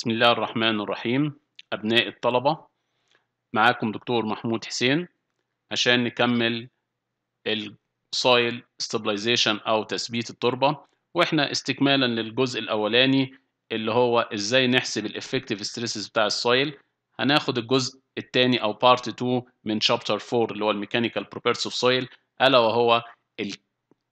بسم الله الرحمن الرحيم أبناء الطلبة معاكم دكتور محمود حسين عشان نكمل الصايل stabilization أو تثبيت التربة وإحنا استكمالا للجزء الأولاني اللي هو إزاي نحسب الإفكتيف ستريسز بتاع الصايل هناخد الجزء الثاني أو بارت 2 من شابتر 4 اللي هو الميكانيكال بروبيرتس أوف سويل ألا وهو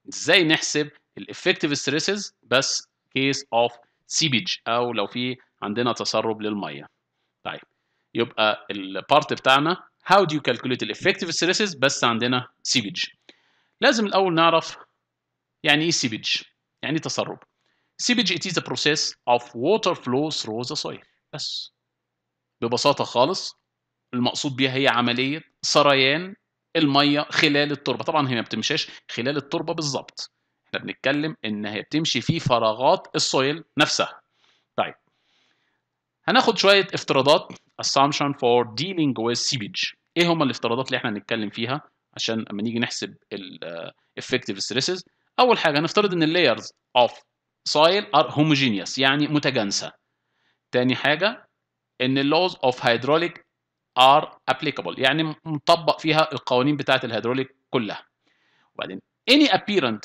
إزاي نحسب الإفكتيف ستريسز بس كيس أوف سيبج أو لو في عندنا تسرب للميه طيب يبقى البارت بتاعنا how do you calculate الافكتيف stresses بس عندنا سيبج لازم الاول نعرف يعني ايه سيبج يعني إيه تسرب سيبج it is the process of water flow through the soil بس ببساطه خالص المقصود بيها هي عمليه سريان الميه خلال التربه طبعا هي ما بتمشاش خلال التربه بالظبط احنا بنتكلم ان هي بتمشي في فراغات السويل نفسها هناخد شويه افتراضات assumption for dealing with seepage ايه هما الافتراضات اللي احنا هنتكلم فيها عشان اما نيجي نحسب ال effective stresses اول حاجه هنفترض ان layers of soil are homogeneous يعني متجانسه تاني حاجه ان laws of hydraulic are applicable يعني مطبق فيها القوانين بتاعه الهيدروليك كلها وبعدين any apparent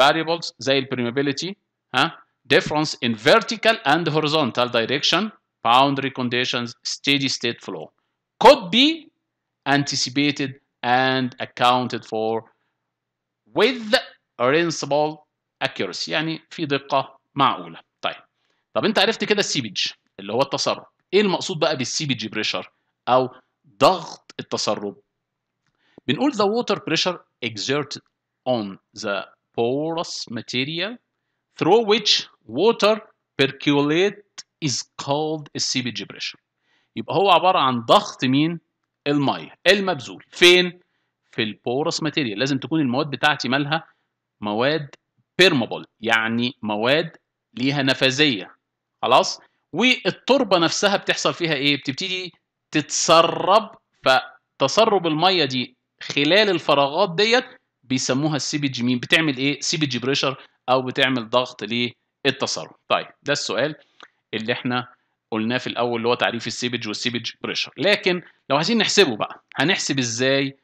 variables زي permeability ها difference in vertical and horizontal direction boundary conditions, steady state flow could be anticipated and accounted for with reasonable accuracy يعني في دقة معقولة طيب طب انت عرفت كده السيبج اللي هو التسرب ايه المقصود بقى بالسيبج بريشر او ضغط التسرب بنقول the water pressure exerted on the porous material through which water percolate is called a seepage pressure. بريشر يبقى هو عباره عن ضغط مين الميه المبذول فين في البورس ماتيريال لازم تكون المواد بتاعتي مالها مواد بيرمبل يعني مواد ليها نفاذيه خلاص والتربه نفسها بتحصل فيها ايه بتبتدي تتسرب فتسرب الميه دي خلال الفراغات ديت بيسموها السيبج مين بتعمل ايه سيبج بريشر او بتعمل ضغط للتسرب طيب ده السؤال اللي احنا قلناه في الاول اللي هو تعريف السيبج والسيبج بريشر لكن لو عايزين نحسبه بقى هنحسب ازاي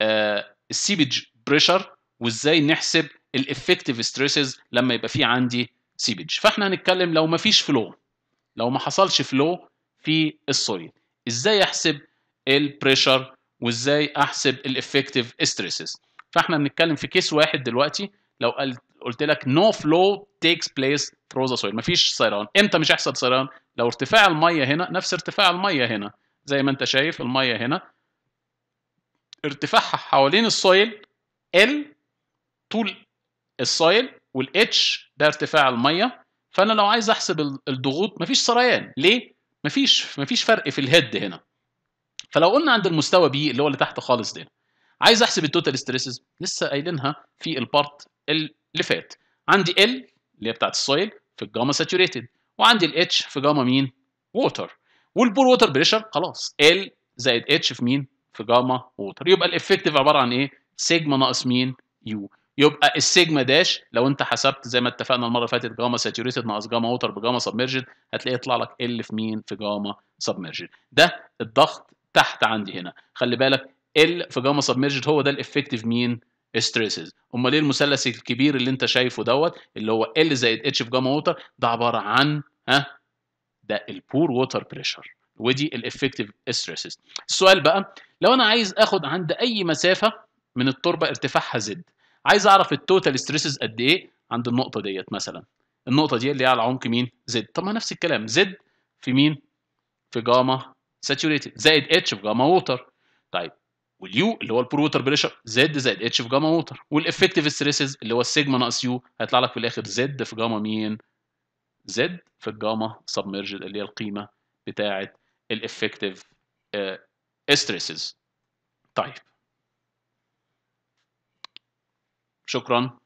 آه، السيبج بريشر وازاي نحسب الافكتيف ستريسز لما يبقى في عندي سيبج فاحنا هنتكلم لو ما فيش فلو لو ما حصلش فلو في السوليد ازاي احسب البريشر وازاي احسب الافكتيف ستريسز فاحنا بنتكلم في كيس واحد دلوقتي لو قلت قلت لك نو فلو تيكس بليس ثرو ذا سويل مفيش سيران امتى مش هيحصل سيران لو ارتفاع الميه هنا نفس ارتفاع الميه هنا زي ما انت شايف الميه هنا ارتفاعها حوالين السويل ال طول السويل والاتش ده ارتفاع الميه فانا لو عايز احسب الضغوط مفيش سريان ليه مفيش مفيش فرق في الهيد هنا فلو قلنا عند المستوى بي اللي هو اللي تحت خالص ده عايز احسب التوتال ستريسز لسه قايلينها في البارت اللي فات عندي ال اللي هي بتاعت السويل في الجاما ساتوريتد وعندي الاتش في جاما مين ووتر والبور ووتر بريشر خلاص ال زائد اتش في مين في جاما ووتر يبقى الافكتيف عباره عن ايه سيجما ناقص مين يو يبقى السيجما داش لو انت حسبت زي ما اتفقنا المره اللي فاتت جاما ساتوريتد ناقص جاما ووتر بجاما سبميرجد هتلاقي يطلع لك ال في مين في جاما سبميرجد ده الضغط تحت عندي هنا خلي بالك ال في جاما سبميرجد هو ده الافكتيف مين ستريسز امال ايه المثلث الكبير اللي انت شايفه دوت اللي هو ال زائد اتش في جاما ووتر ده عباره عن ها ده البور ووتر بريشر ودي الافكتيف ستريسز السؤال بقى لو انا عايز اخد عند اي مسافه من التربه ارتفاعها زد عايز اعرف التوتال ستريسز قد ايه عند النقطه ديت مثلا النقطه دي اللي هي على عمق مين زد طب ما نفس الكلام زد في مين في جاما ساتوريتد زائد اتش في جاما ووتر طيب واليو اللي هو البور ووتر بريشر زد زائد اتش في جاما ووتر والافكتيف ستريسز اللي هو السيجما ناقص يو هيطلع لك في الاخر زد في جاما مين زد في الجاما سبميرجد اللي هي القيمه بتاعه الافكتيف ستريسز طيب شكرا